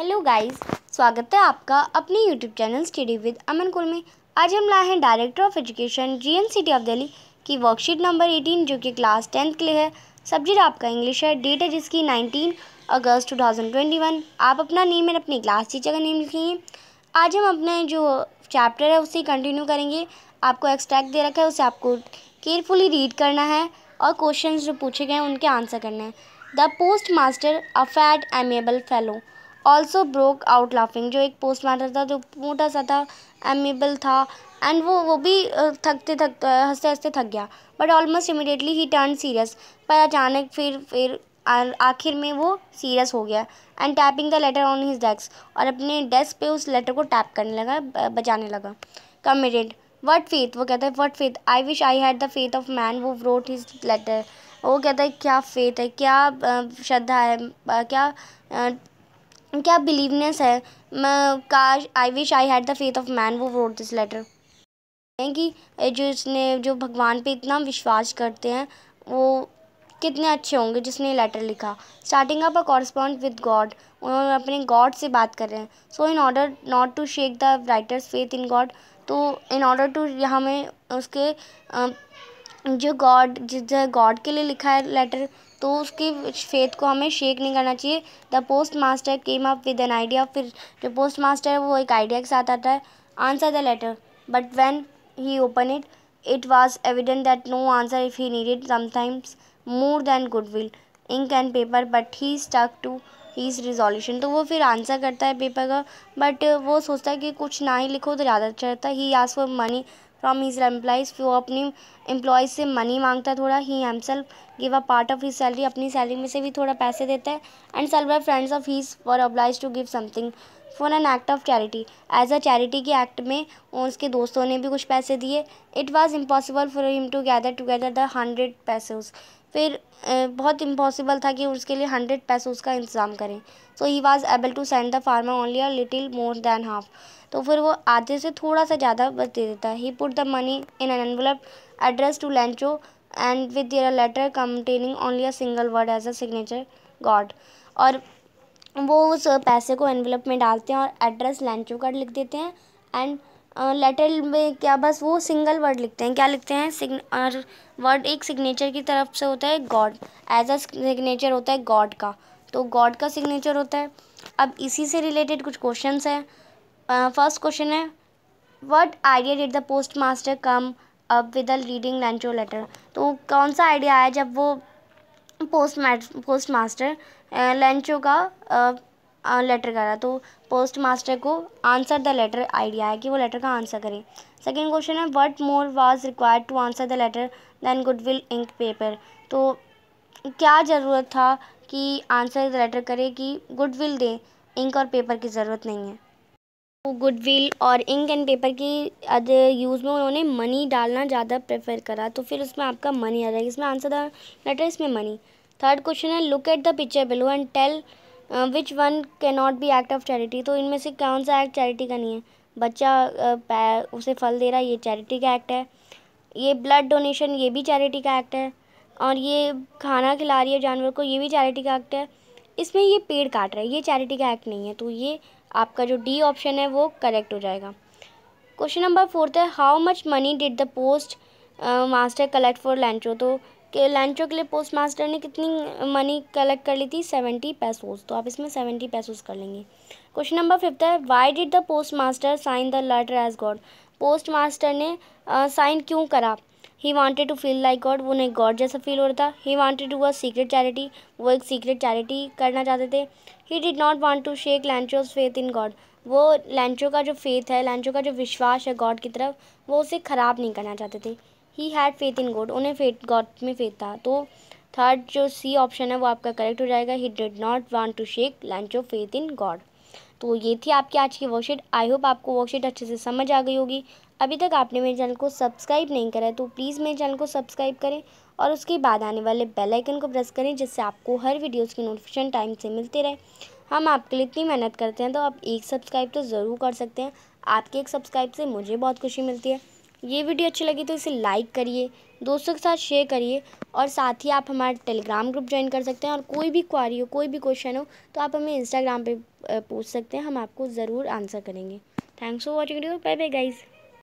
hello guys स्वागत है आपका अपने YouTube channel study with Aman कुल में आज हम लाए हैं director of education N CT of Delhi की वर्कशीट नंबर एटीन जो कि क्लास टेंथ के लिए है सब्जेक्ट आपका इंग्लिश है डेट है जिसकी नाइनटीन अगस्त वन आप अपना नेम एंड अपनी क्लास टीचर का नेम लिखेंगे आज हम अपने जो चैप्टर है उसे कंटिन्यू करेंगे आपको एक्सट्रैक्ट दे रखा है उसे आपको केयरफुली रीड करना है और क्वेश्चन जो पूछे गए हैं उनके आंसर करना है the post master a fat amiable fellow also broke out laughing जो एक पोस्ट था जो मोटा सा था एमेबल था एंड वो वो भी थकते थक हंसते हंसते थक गया बट ऑलमोस्ट इमिडिएटली ही टर्न सीरियस पर अचानक फिर फिर आखिर में वो सीरियस हो गया and tapping the letter on his desk और अपने डेस्क पे उस लेटर को टैप करने लगा बजाने लगा कमिटेड वट फेथ वो कहता है what faith I wish I had the faith of man वो रोट हिज लेटर वो कहता है क्या फेथ है क्या श्रद्धा है क्या क्या बिलीवनेस है मैं काश I wish I had the faith of man वो वोट दिस लेटर कि जो इसने जो भगवान पे इतना विश्वास करते हैं वो कितने अच्छे होंगे जिसने ये लेटर लिखा starting up a correspond with God उन्होंने अपने गॉड से बात कर रहे हैं so in order not to shake the writer's faith in God तो इन ऑर्डर टू हमें उसके जो गॉड जिस गॉड के लिए लिखा है लेटर तो उसकी फेथ को हमें शेक नहीं करना चाहिए the post master came up with an idea फिर जो पोस्ट मास्टर है वो एक आइडिया के साथ आता है answer the letter but when he open it it it was evident that no answer if he more than good will ink and paper but he stuck to he his resolution तो वो फिर answer करता है paper का but वो सोचता है कि कुछ ना ही लिखो तो ज़्यादा अच्छा रहता है he ask for money from his employees वो अपनी एम्प्लॉयज़ से मनी मांगता है थोड़ा he himself give a part of his salary अपनी सैलरी में से भी थोड़ा पैसे देता है and several friends of his were obliged to give something for an act of charity as a charity के एक्ट में उसके दोस्तों ने भी कुछ पैसे दिए it was impossible for him to gather together the hundred pesos फिर बहुत इम्पॉसिबल था कि उसके लिए हंड्रेड पैसे का इंतज़ाम करें so he was able to send the farmer only a little more than half तो फिर वो आधे से थोड़ा सा ज़्यादा बस दे देता है he put the money in an envelope addressed to Lencho and with your letter containing only a single word as a signature God और वो उस पैसे को एनवलप में डालते हैं और एड्रेस लेंचो का लिख देते हैं एंड लेटर में क्या बस वो सिंगल वर्ड लिखते हैं क्या लिखते हैं सिग्न और वर्ड एक सिग्नेचर की तरफ से होता है गॉड एज अ सिग्नेचर होता है गॉड का तो गॉड का सिग्नेचर होता है अब इसी से रिलेटेड कुछ क्वेश्चन हैं फर्स्ट क्वेश्चन है what idea did the post master come up with a reading Lencho letter तो कौन सा आइडिया आया जब वो post mat post master Lencho का लेटर करा तो पोस्ट मास्टर को आंसर द लेटर आइडिया है कि वो लेटर का आंसर करें सेकेंड क्वेश्चन है what more was required to answer the letter than good will ink paper तो क्या ज़रूरत था कि आंसर द लेटर करे कि गुड विल दें इंक और पेपर की ज़रूरत नहीं है तो गुड विल और इंक एंड पेपर की यूज़ में उन्होंने मनी डालना ज़्यादा प्रेफर करा तो फिर उसमें आपका मनी आ जाएगा इसमें आंसर द लेटर इसमें मनी थर्ड क्वेश्चन है look at the picture below and tell which one can not be act of charity तो इनमें से कौन सा एक्ट चैरिटी का नहीं है बच्चा उसे फल दे रहा है ये चैरिटी का एक्ट है ये ब्लड डोनेशन ये भी चैरिटी का एक्ट है और ये खाना खिला रही है जानवर को ये भी चैरिटी का एक्ट है इसमें ये पेड़ काट रहा है ये चैरिटी का एक्ट नहीं है तो ये आपका जो डी ऑप्शन है वो करेक्ट हो जाएगा क्वेश्चन नंबर फोर्थ है how much money did the post master collect for Lencho तो कि लंचों के लिए पोस्ट मास्टर ने कितनी मनी कलेक्ट कर ली थी सेवेंटी पैसोज तो आप इसमें सेवेंटी पैसोज कर लेंगे क्वेश्चन नंबर फिफ्थ है why did the post master sign the letter as God post master ने साइन uh, क्यों करा he wanted to feel like God वो उन्हें गॉड जैसा फील हो रहा था he wanted to a secret charity वो एक सीक्रेट चैरिटी करना चाहते थे he did not want to shake Lencho's faith in God वो लैंचो का जो फेथ है लैंचो का जो विश्वास है गॉड की तरफ वो उसे ख़राब नहीं करना चाहते थे he had faith in God उन्हें फेथ गॉड में फेथ था तो थर्ड जो सी ऑप्शन है वो आपका करेक्ट हो जाएगा he did not want to shake Lencho of faith in God तो ये थी आपकी आज की वर्कशीट आई होप आपको वर्कशीट अच्छे से समझ आ गई होगी अभी तक आपने मेरे चैनल को सब्सक्राइब नहीं करा है तो प्लीज़ मेरे चैनल को सब्सक्राइब करें और उसके बाद आने वाले बेल आइकन को प्रेस करें जिससे आपको हर वीडियोस की नोटिफिकेशन टाइम से मिलते रहे हम आपके लिए इतनी मेहनत करते हैं तो आप एक सब्सक्राइब तो ज़रूर कर सकते हैं आपके एक सब्सक्राइब से मुझे बहुत खुशी मिलती है ये वीडियो अच्छी लगी तो इसे लाइक करिए दोस्तों के साथ शेयर करिए और साथ ही आप हमारे टेलीग्राम ग्रुप ज्वाइन कर सकते हैं और कोई भी क्वारी हो कोई भी क्वेश्चन हो तो आप हमें इंस्टाग्राम पे पूछ सकते हैं हम आपको ज़रूर आंसर करेंगे thanks for watching video bye bye guys